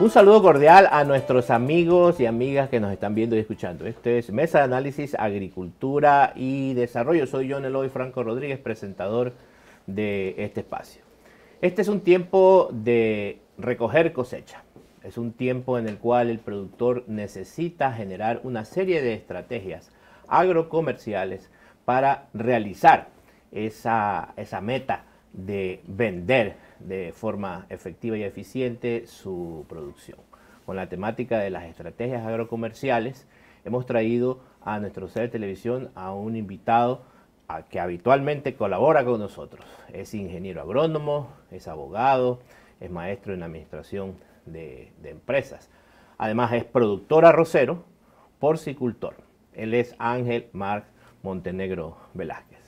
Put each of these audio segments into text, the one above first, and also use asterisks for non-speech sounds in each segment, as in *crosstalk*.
Un saludo cordial a nuestros amigos y amigas que nos están viendo y escuchando. Este es Mesa de Análisis Agricultura y Desarrollo. Soy John Eloy Franco Rodríguez, presentador de este espacio. Este es un tiempo de recoger cosecha. Es un tiempo en el cual el productor necesita generar una serie de estrategias agrocomerciales para realizar esa, esa meta de vender de forma efectiva y eficiente su producción. Con la temática de las estrategias agrocomerciales, hemos traído a nuestro ser televisión a un invitado a que habitualmente colabora con nosotros. Es ingeniero agrónomo, es abogado, es maestro en administración de, de empresas. Además es productor arrocero, porcicultor. Él es Ángel Marc Montenegro Velázquez.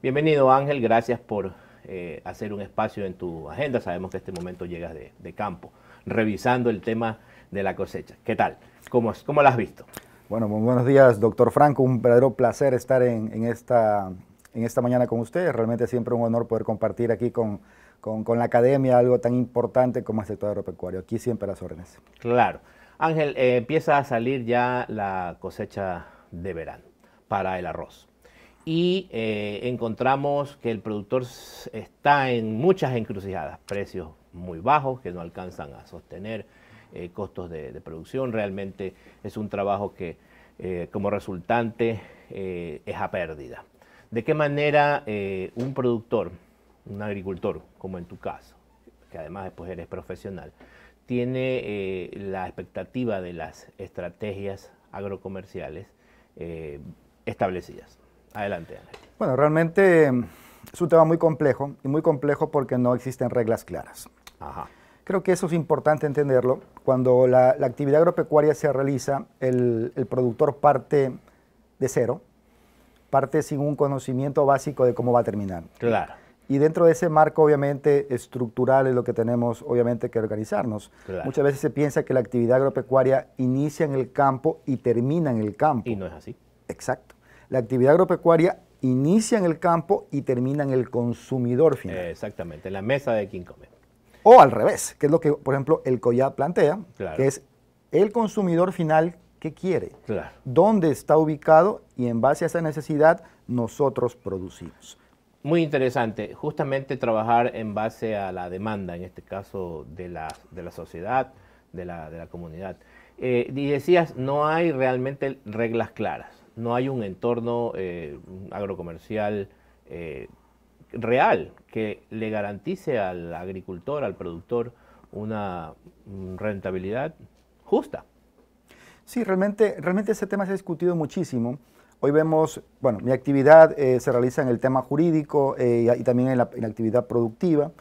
Bienvenido Ángel, gracias por eh, hacer un espacio en tu agenda. Sabemos que este momento llegas de, campo, revisando el tema de la cosecha. ¿Qué tal? ¿Cómo, la has visto? Bueno, buenos días, doctor Franco. Un verdadero placer estar en, esta, en esta mañana con ustedes. Realmente siempre un honor poder compartir aquí con, con, la academia algo tan importante como el sector agropecuario. Aquí siempre las órdenes. Claro. Ángel, eh, empieza a salir ya la cosecha de verano para el arroz y eh, encontramos que el productor está en muchas encrucijadas, precios muy bajos que no alcanzan a sostener eh, costos de, producción. Realmente es un trabajo que eh, como resultante es a pérdida. ¿De qué manera un productor, un agricultor, como en tu caso, que además después eres profesional, tiene la expectativa de las estrategias agrocomerciales establecidas? Adelante, Bueno, realmente mm, es un tema muy complejo y muy complejo porque no existen reglas claras. Ajá. Creo que eso es importante entenderlo. Cuando la, actividad agropecuaria se realiza, el, productor parte de cero, parte sin un conocimiento básico de cómo va a terminar. Claro. Y dentro de ese marco, obviamente, estructural es lo que tenemos, obviamente, que organizarnos. Muchas veces se piensa que la actividad agropecuaria inicia en el campo y termina en el campo. Y no es así. Exacto la actividad agropecuaria inicia en el campo y termina en el consumidor final. exactamente, en la mesa de quien come. O al revés, que es lo que, por ejemplo, el coyá plantea, que es el consumidor final que quiere, dónde está ubicado y en base a esa necesidad nosotros producimos. Muy interesante, justamente trabajar en base a la demanda, en este caso de la, de la sociedad, de la, comunidad. Eh, y decías, no hay realmente reglas claras no hay un entorno eh, agrocomercial eh, real que le garantice al agricultor, al productor, una rentabilidad justa. Sí, realmente, realmente ese tema se ha discutido muchísimo. Hoy vemos, bueno, mi actividad eh, se realiza en el tema jurídico y, también en la, actividad productiva.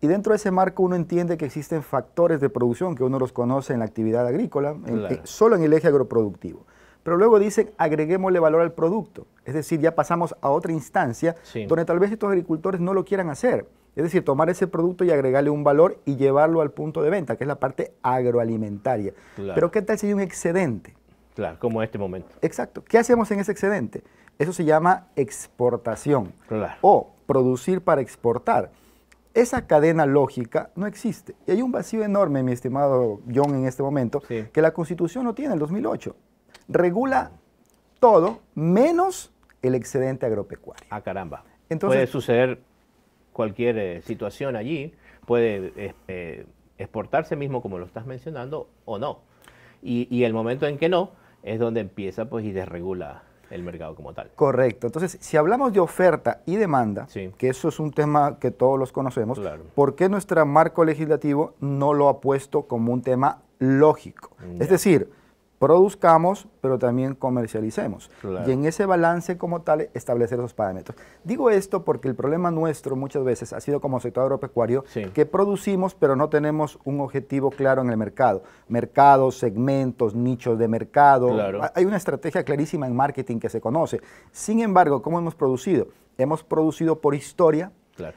Y dentro de ese marco uno entiende que existen factores de producción que uno los conoce en la actividad agrícola, solo en el eje agroproductivo. Pero luego dicen, agreguémosle valor al producto. Es decir, ya pasamos a otra instancia donde tal vez estos agricultores no lo quieran hacer. Es decir, tomar ese producto y agregarle un valor y llevarlo al punto de venta, que es la parte agroalimentaria. Pero ¿qué tal si hay un excedente? Claro, como en este momento. Exacto. ¿Qué hacemos en ese excedente? Eso se llama exportación o producir para exportar. Esa cadena lógica no existe. Y hay un vacío enorme, mi estimado John, en este momento, que la Constitución no tiene, el 2008 regula todo menos el excedente agropecuario. Ah, caramba. Entonces, puede suceder cualquier eh, situación allí, puede este, exportarse mismo como lo estás mencionando o no. Y, el momento en que no es donde empieza pues y desregula el mercado como tal. Correcto. Entonces, si hablamos de oferta y demanda, que eso es un tema que todos los conocemos, ¿por qué nuestro marco legislativo no lo ha puesto como un tema lógico? Mm, es decir, produzcamos, pero también comercialicemos. Y en ese balance como tal, establecer esos parámetros. Digo esto porque el problema nuestro muchas veces ha sido como sector agropecuario, que producimos, pero no tenemos un objetivo claro en el mercado. Mercados, segmentos, nichos de mercado. Hay una estrategia clarísima en marketing que se conoce. Sin embargo, ¿cómo hemos producido? Hemos producido por historia,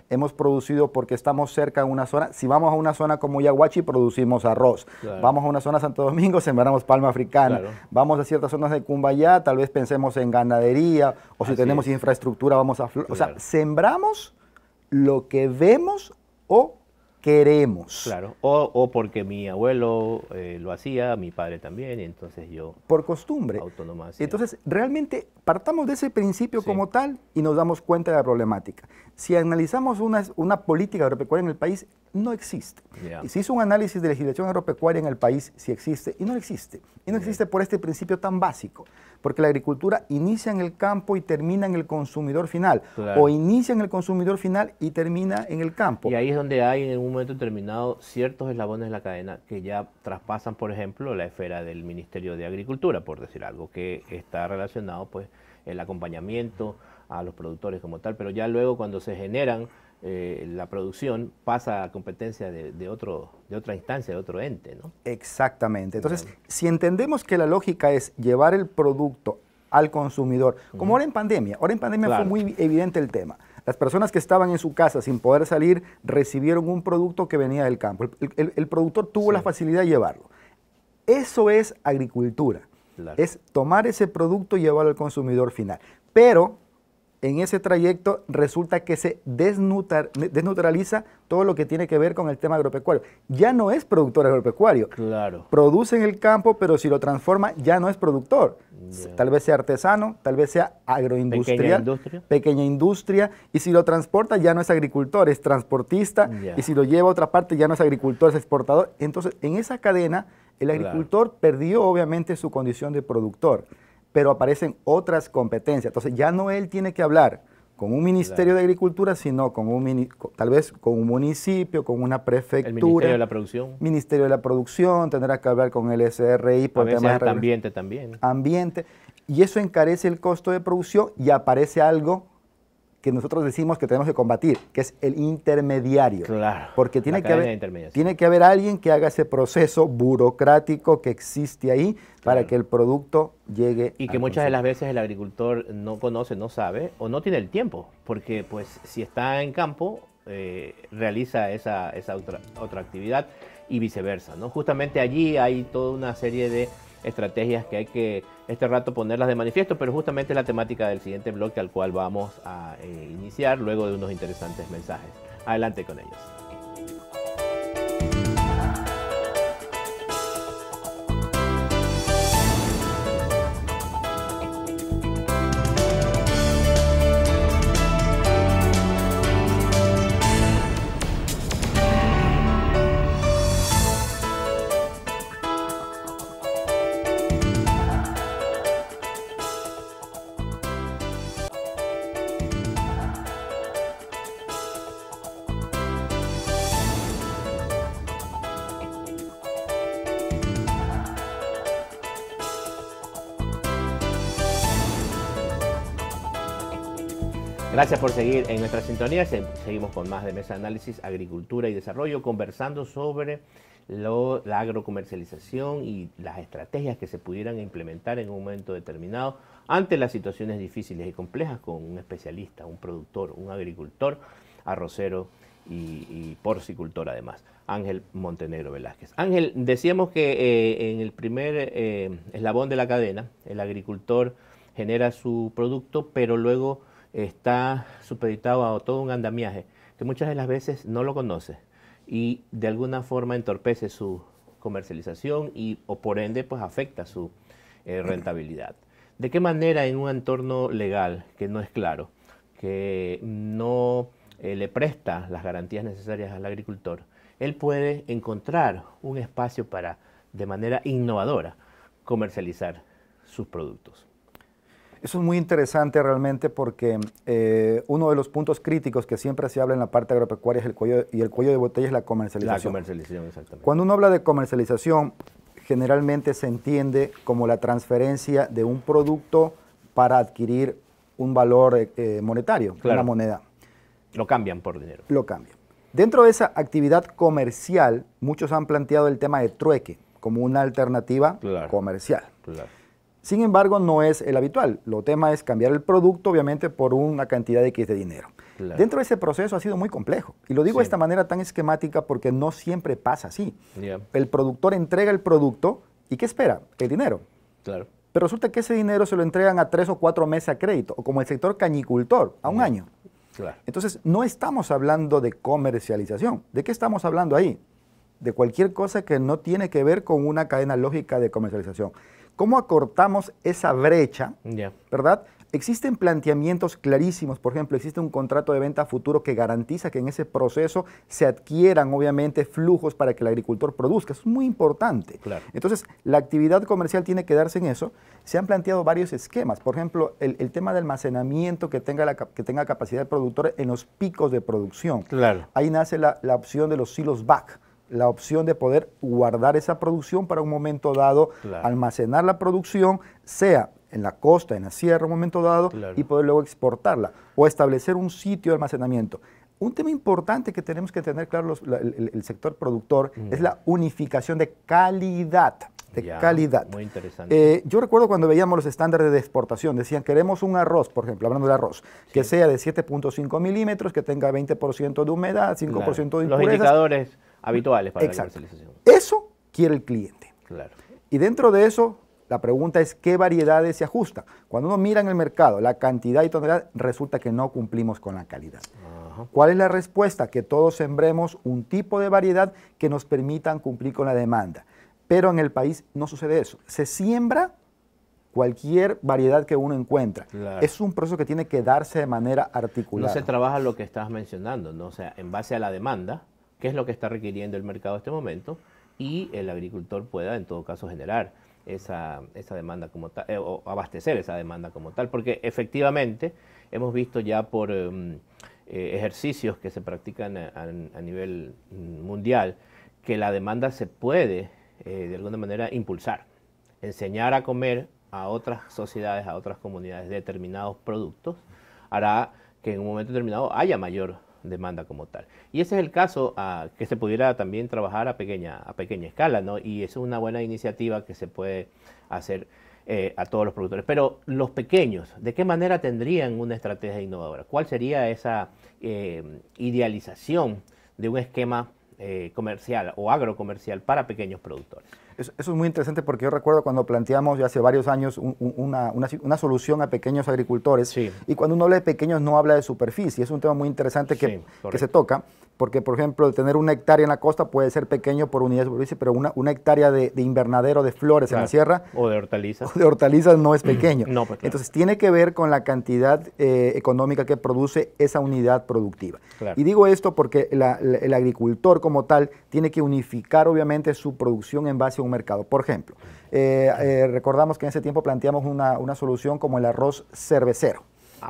Hemos producido porque estamos cerca de una zona. Si vamos a una zona como Yaguachi, producimos arroz. Vamos a una zona Santo Domingo, *laughs* sembramos palma africana. Vamos a ciertas zonas de Cumbayá, tal vez pensemos en ganadería o si tenemos infraestructura, vamos a... O sea, sembramos lo que vemos o queremos. Claro, o, porque mi abuelo eh, lo hacía, mi padre también, y entonces yo... Por costumbre. Autónoma. Entonces, realmente partamos de ese principio como tal y nos damos cuenta de la problemática. Si analizamos una, una política agropecuaria en el país, no existe. Si hizo un análisis de legislación agropecuaria en el país, si existe, y no existe. Y no existe por este principio tan básico, porque la agricultura inicia en el campo y termina en el consumidor final, o inicia en el consumidor final y termina en el campo. Y ahí es donde hay en un momento determinado ciertos eslabones de la cadena que ya traspasan, por ejemplo, la esfera del Ministerio de Agricultura, por decir algo, que está relacionado pues el acompañamiento a los productores como tal, pero ya luego cuando se generan eh, la producción pasa a competencia de, otro, de otra instancia, de otro ente, Exactamente. Entonces, si entendemos que la lógica es llevar el producto al consumidor, como ahora en pandemia, ahora en pandemia fue muy evidente el tema. Las personas que estaban en su casa sin poder salir recibieron un producto que venía del campo. El, productor tuvo la facilidad de llevarlo. Eso es agricultura. Es tomar ese producto y llevarlo al consumidor final. Pero en ese trayecto resulta que se desneutraliza todo lo que tiene que ver con el tema agropecuario. Ya no es productor agropecuario. Claro. Produce en el campo, pero si lo transforma ya no es productor. Tal vez sea artesano, tal vez sea agroindustrial. Pequeña industria. Y si lo transporta ya no es agricultor, es transportista. Y si lo lleva a otra parte ya no es agricultor, es exportador. Entonces, en esa cadena, el agricultor perdió obviamente su condición de productor pero aparecen otras competencias. Entonces ya no él tiene que hablar con un Ministerio de Agricultura, sino con un tal vez con un municipio, con una prefectura. El Ministerio de la Producción. Ministerio de la Producción, tendrá que hablar con el SRI por temas de ambiente también. Ambiente. Y eso encarece el costo de producción y aparece algo que nosotros decimos que tenemos que combatir, que es el intermediario. Claro. Porque tiene que, haber, tiene que haber alguien que haga ese proceso burocrático que existe ahí para que el producto llegue. Y que muchas de las veces el agricultor no conoce, no sabe o no tiene el tiempo, porque pues si está en campo, eh, realiza esa, esa otra, otra actividad y viceversa. ¿no? Justamente allí hay toda una serie de estrategias que hay que este rato ponerlas de manifiesto, pero justamente la temática del siguiente bloque al cual vamos a eh, iniciar luego de unos interesantes mensajes. Adelante con ellos. Gracias por seguir en nuestra sintonía. Seguimos con más de Mesa de Análisis, Agricultura y Desarrollo, conversando sobre la agrocomercialización y las estrategias que se pudieran implementar en un momento determinado ante las situaciones difíciles y complejas con un especialista, un productor, un agricultor, arrocero y, porcicultor además, Ángel Montenegro Velázquez. Ángel, decíamos que eh, en el primer eh, eslabón de la cadena, el agricultor genera su producto, pero luego está supeditado a todo un andamiaje que muchas de las veces no lo conoce y de alguna forma entorpece su comercialización y o por ende pues afecta su eh, rentabilidad. ¿De qué manera en un entorno legal que no es claro, que no eh, le presta las garantías necesarias al agricultor, él puede encontrar un espacio para de manera innovadora comercializar sus productos? Eso es muy interesante realmente porque eh, uno de los puntos críticos que siempre se habla en la parte agropecuaria es el cuello, y el cuello de botella es la comercialización. La comercialización, exactamente. Cuando uno habla de comercialización, generalmente se entiende como la transferencia de un producto para adquirir un valor eh, eh, monetario, una moneda. Lo cambian por dinero. Lo cambian. Dentro de esa actividad comercial, muchos han planteado el tema de trueque como una alternativa comercial. Claro. Sin embargo, no es el habitual. Lo tema es cambiar el producto, obviamente, por una cantidad de X de dinero. Dentro de ese proceso ha sido muy complejo. Y lo digo de esta manera tan esquemática porque no siempre pasa así. El productor entrega el producto y ¿qué espera? El dinero. Claro. Pero resulta que ese dinero se lo entregan a tres o cuatro meses a crédito, o como el sector cañicultor, a un año. Entonces, no estamos hablando de comercialización. ¿De qué estamos hablando ahí? De cualquier cosa que no tiene que ver con una cadena lógica de comercialización. ¿Cómo acortamos esa brecha? ¿Verdad? Existen planteamientos clarísimos, por ejemplo, existe un contrato de venta a futuro que garantiza que en ese proceso se adquieran obviamente flujos para que el agricultor produzca, es muy importante. Entonces, la actividad comercial tiene que darse en eso. Se han planteado varios esquemas, por ejemplo, el, tema de almacenamiento que tenga, que tenga capacidad de productor en los picos de producción. Ahí nace la, la opción de los silos back la opción de poder guardar esa producción para un momento dado, almacenar la producción, sea en la costa, en la sierra, un momento dado, y poder luego exportarla o establecer un sitio de almacenamiento. Un tema importante que tenemos que tener claro el, sector productor es mm. la unificación de calidad. De calidad. Muy interesante. Eh, yo recuerdo cuando veíamos los estándares de exportación, decían queremos un arroz, por ejemplo, hablando de arroz, que sea de 7.5 milímetros, que tenga 20% de humedad, 5% de impurezas. Los indicadores habituales para la comercialización. Eso quiere el cliente. Claro. Y dentro de eso, la pregunta es qué variedades se ajustan. Cuando uno mira en el mercado la cantidad y tonelada, resulta que no cumplimos con la calidad. ¿Cuál es la respuesta? Que todos sembremos un tipo de variedad que nos permitan cumplir con la demanda. Pero en el país no sucede eso. Se siembra cualquier variedad que uno encuentra. Es un proceso que tiene que darse de manera articulada. No se trabaja lo que estás mencionando, ¿no? O sea, en base a la demanda, qué es lo que está requiriendo el mercado en este momento y el agricultor pueda en todo caso generar esa, demanda como tal, eh, o abastecer esa demanda como tal, porque efectivamente hemos visto ya por em, eh, ejercicios que se practican a, nivel mundial que la demanda se puede eh, de alguna manera impulsar, enseñar a comer a otras sociedades, a otras comunidades determinados productos, hará que en un momento determinado haya mayor demanda como tal. Y ese es el caso ah, que se pudiera también trabajar a pequeña, a pequeña escala, ¿no? Y es una buena iniciativa que se puede hacer eh, a todos los productores. Pero los pequeños, ¿de qué manera tendrían una estrategia innovadora? ¿Cuál sería esa eh, idealización de un esquema eh, comercial o agrocomercial para pequeños productores? eso es muy interesante porque yo recuerdo cuando planteamos ya hace varios años una, solución a pequeños agricultores. Y cuando uno habla de pequeños no habla de superficie. Es un tema muy interesante que, que se toca porque por ejemplo tener una hectárea en la costa puede ser pequeño por unidad de superficie, pero una, hectárea de, invernadero de flores en la sierra o de hortalizas o de hortalizas no es *clears throat* pequeño. Pues, Entonces tiene que ver con la cantidad eh, económica que produce esa unidad productiva. Y digo esto porque el agricultor como tal tiene que unificar obviamente su producción en base a un mercado. Por ejemplo, eh, eh, recordamos que en ese tiempo planteamos una solución como el arroz cervecero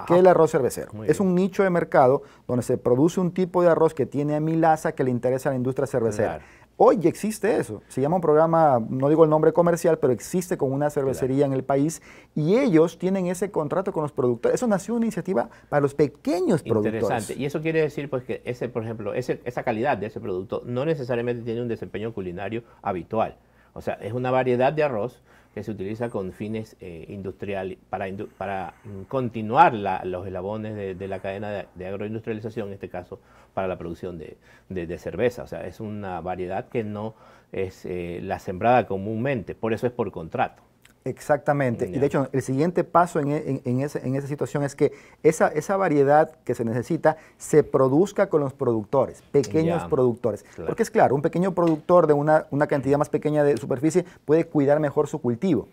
que el ah. arroz cervecero. es un nicho de mercado donde se produce un tipo de arroz que tiene amilasa que le interesa a la industria cervecera. Hoy existe eso. Se llama un programa, no digo el nombre comercial, pero existe con una cervecería en el país y ellos tienen ese contrato con los productores. Eso nació una iniciativa para los pequeños productores. Interesante. Y eso quiere decir pues que ese, por ejemplo, ese, esa calidad de ese producto no necesariamente tiene un desempeño culinario habitual. O sea, es una variedad de arroz que se utiliza con fines eh, industriales, para, para mm, continuar los eslabones de, la cadena de, agroindustrialización, en este caso para la producción de, cerveza. O sea, es una variedad que no es eh, la sembrada comúnmente, por eso es por contrato. Exactamente. Y de hecho, el siguiente paso en, esa situación es que esa, variedad que se necesita se produzca con los productores, pequeños productores. Porque es claro, un pequeño productor de una, cantidad más pequeña de superficie puede cuidar mejor su cultivo.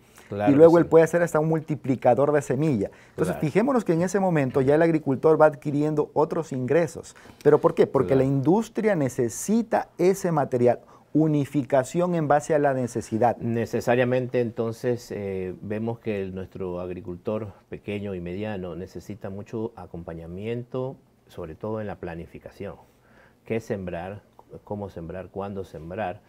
y luego él puede hacer hasta un multiplicador de semilla. Entonces, fijémonos que en ese momento ya el agricultor va adquiriendo otros ingresos. ¿Pero por qué? Porque la industria necesita ese material unificación en base a la necesidad. Necesariamente entonces eh, vemos que nuestro agricultor pequeño y mediano necesita mucho acompañamiento, sobre todo en la planificación. ¿Qué sembrar? ¿Cómo sembrar? ¿Cuándo sembrar?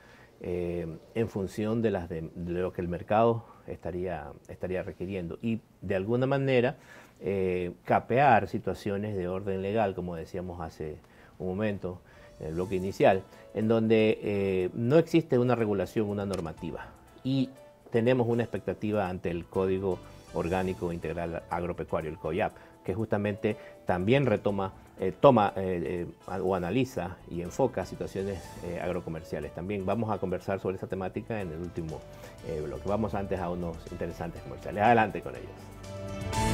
Eh, en función de, las de, lo que el mercado estaría, estaría requiriendo. Y de alguna manera eh, capear situaciones de orden legal, como decíamos hace un momento, el bloque inicial, en donde eh, no existe una regulación, una normativa y tenemos una expectativa ante el Código Orgánico Integral Agropecuario, el COIAP, que justamente también retoma, eh, toma eh, o analiza y enfoca situaciones agrocomerciales. También vamos a conversar sobre esa temática en el último bloque. Vamos antes a unos interesantes comerciales. Adelante con ellos.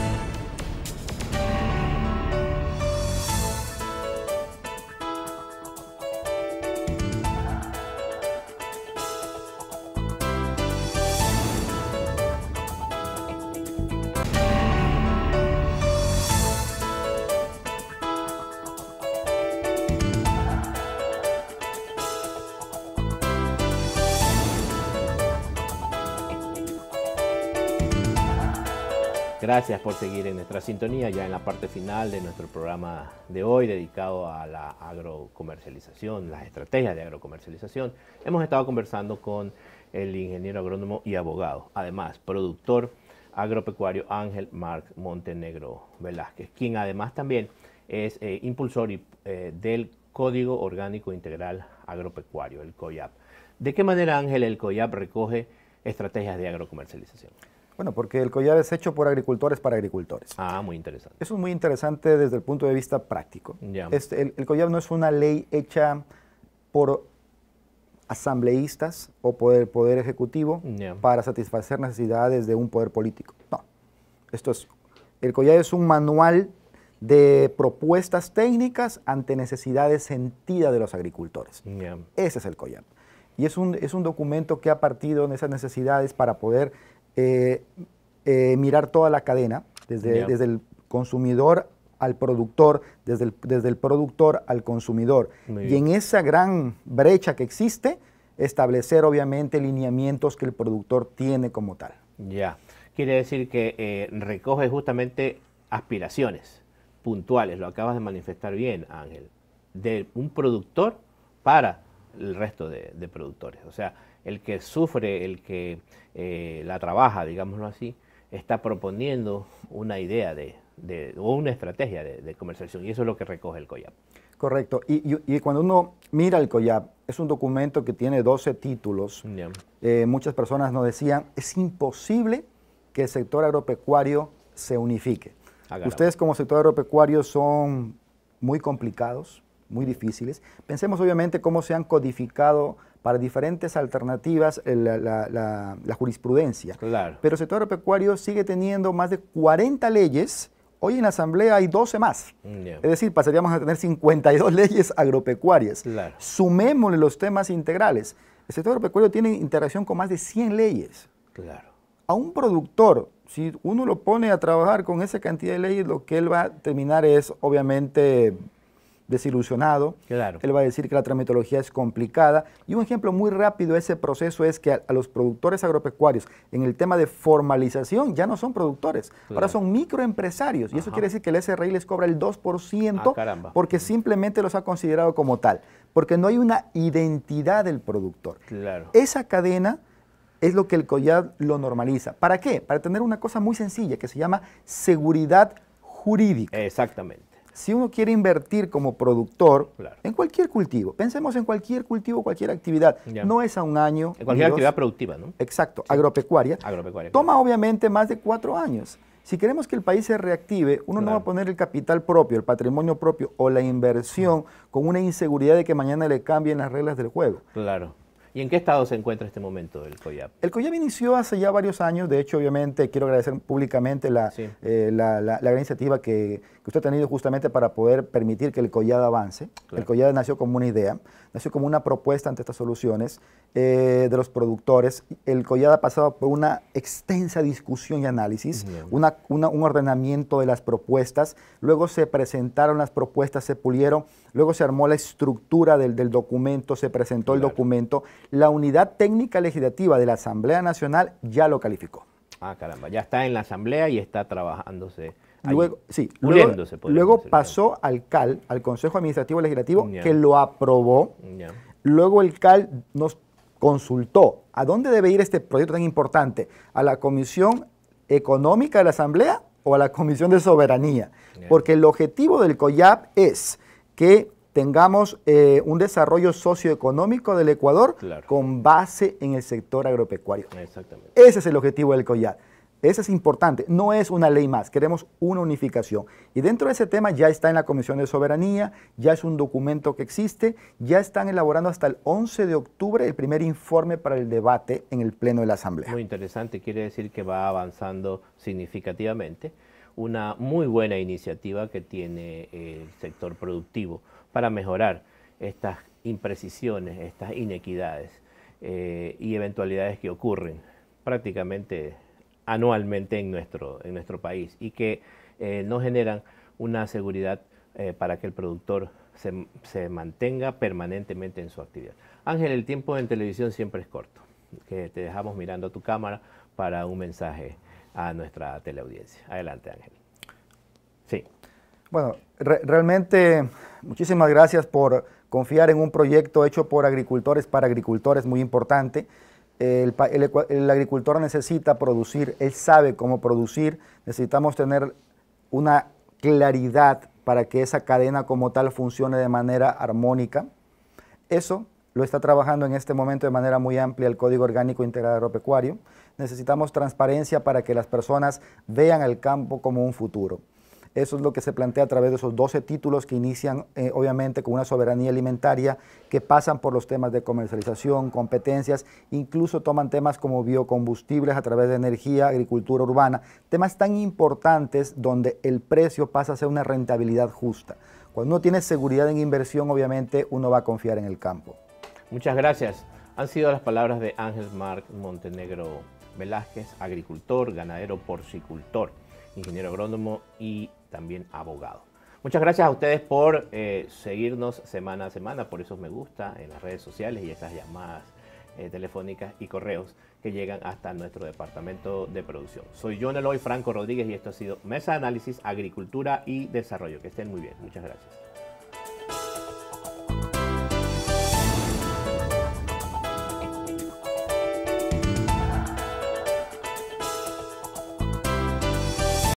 Gracias por seguir en nuestra sintonía ya en la parte final de nuestro programa de hoy dedicado a la agrocomercialización, las estrategias de agrocomercialización. Hemos estado conversando con el ingeniero agrónomo y abogado, además productor agropecuario Ángel Marc Montenegro Velázquez, quien además también es eh, impulsor eh, del Código Orgánico Integral Agropecuario, el COIAP. ¿De qué manera Ángel el COIAP recoge estrategias de agrocomercialización? Bueno, porque el collar es hecho por agricultores para agricultores. Ah, muy interesante. Eso es muy interesante desde el punto de vista práctico. Este, el, collar no es una ley hecha por asambleístas o por el poder ejecutivo para satisfacer necesidades de un poder político. No. Esto es, el collar es un manual de propuestas técnicas ante necesidades sentidas de los agricultores. Ese es el collar. Y es un, es un documento que ha partido en esas necesidades para poder eh, eh, mirar toda la cadena, desde, desde el consumidor al productor, desde el, desde el productor al consumidor. Y en esa gran brecha que existe, establecer obviamente lineamientos que el productor tiene como tal. Ya, quiere decir que eh, recoge justamente aspiraciones puntuales, lo acabas de manifestar bien Ángel, de un productor para el resto de, de productores. O sea, el que sufre, el que eh, la trabaja, digámoslo así, está proponiendo una idea de, o una estrategia de, conversación. comercialización y eso es lo que recoge el COIAP. Correcto. Y, cuando uno mira el COIAP, es un documento que tiene 12 títulos. Eh, muchas personas nos decían, es imposible que el sector agropecuario se unifique. Ah, Ustedes como sector agropecuario son muy complicados, muy difíciles. Pensemos obviamente cómo se han codificado para diferentes alternativas eh, la, jurisprudencia. Claro. Pero el sector agropecuario sigue teniendo más de 40 leyes. Hoy en la Asamblea hay 12 más. Mm, es decir, pasaríamos a tener 52 leyes agropecuarias. Claro. Sumémosle los temas integrales. El sector agropecuario tiene interacción con más de 100 leyes. Claro. A un productor, si uno lo pone a trabajar con esa cantidad de leyes, lo que él va a terminar es, obviamente, desilusionado. Él va a decir que la tramitología es complicada. Y un ejemplo muy rápido de ese proceso es que a, los productores agropecuarios en el tema de formalización ya no son productores, ahora son microempresarios. Y eso quiere decir que el SRI les cobra el 2% ah, porque simplemente los ha considerado como tal, porque no hay una identidad del productor. Claro. Esa cadena es lo que el COIAD lo normaliza. ¿Para qué? Para tener una cosa muy sencilla que se llama seguridad jurídica. Exactamente si uno quiere invertir como productor en cualquier cultivo, pensemos en cualquier cultivo, cualquier actividad, no es a un año. En cualquier actividad productiva, ¿no? Exacto, agropecuaria. Toma obviamente más de cuatro años. Si queremos que el país se reactive, uno no va a poner el capital propio, el patrimonio propio o la inversión con una inseguridad de que mañana le cambien las reglas del juego. Claro. ¿Y en qué estado se encuentra este momento el COIAP? El COIAP inició hace ya varios años, de hecho obviamente quiero agradecer públicamente la, eh, gran iniciativa que, usted ha tenido justamente para poder permitir que el collado avance. El collado nació como una idea, nació como una propuesta ante estas soluciones eh, de los productores. El collado ha pasado por una extensa discusión y análisis, un ordenamiento de las propuestas, luego se presentaron las propuestas, se pulieron luego se armó la estructura del, documento, se presentó el documento. La unidad técnica legislativa de la Asamblea Nacional ya lo calificó. Ah, caramba, ya está en la Asamblea y está trabajándose. luego, sí, luego, pasó al CAL, al Consejo Administrativo Legislativo, que lo aprobó. Luego el CAL nos consultó a dónde debe ir este proyecto tan importante, a la Comisión Económica de la Asamblea o a la Comisión de Soberanía, porque el objetivo del COYAP es que tengamos eh, un desarrollo socioeconómico del Ecuador con base en el sector agropecuario. Ese es el objetivo del COIAD. Ese es importante, no es una ley más, queremos una unificación. Y dentro de ese tema ya está en la Comisión de Soberanía, ya es un documento que existe, ya están elaborando hasta el 11 de octubre el primer informe para el debate en el Pleno de la Asamblea. Muy interesante, quiere decir que va avanzando significativamente una muy buena iniciativa que tiene el sector productivo para mejorar estas imprecisiones, estas inequidades eh, y eventualidades que ocurren prácticamente anualmente en nuestro, en nuestro país y que eh, no generan una seguridad eh, para que el productor se, se, mantenga permanentemente en su actividad. Ángel, el tiempo en televisión siempre es corto, que te dejamos mirando a tu cámara para un mensaje a nuestra teleaudiencia. Adelante, Ángel. Sí. Bueno, realmente muchísimas gracias por confiar en un proyecto hecho por agricultores para agricultores, muy importante. el, agricultor necesita producir, él sabe cómo producir, necesitamos tener una claridad para que esa cadena como tal funcione de manera armónica. Eso lo está trabajando en este momento de manera muy amplia el Código Orgánico Integral Agropecuario. Necesitamos transparencia para que las personas vean el campo como un futuro. Eso es lo que se plantea a través de esos 12 títulos que inician, eh, obviamente, con una soberanía alimentaria, que pasan por los temas de comercialización, competencias, incluso toman temas como biocombustibles a través de energía, agricultura urbana, temas tan importantes donde el precio pasa a ser una rentabilidad justa. Cuando uno tiene seguridad en inversión, obviamente, uno va a confiar en el campo. Muchas gracias. Han sido las palabras de Ángel Marc Montenegro Velázquez, agricultor, ganadero, porcicultor, ingeniero agrónomo y también abogado. Muchas gracias a ustedes por eh, seguirnos semana a semana, por eso me gusta en las redes sociales y estas llamadas eh, telefónicas y correos que llegan hasta nuestro departamento de producción. Soy John Eloy Franco Rodríguez y esto ha sido Mesa de Análisis, Agricultura y Desarrollo. Que estén muy bien. Muchas gracias.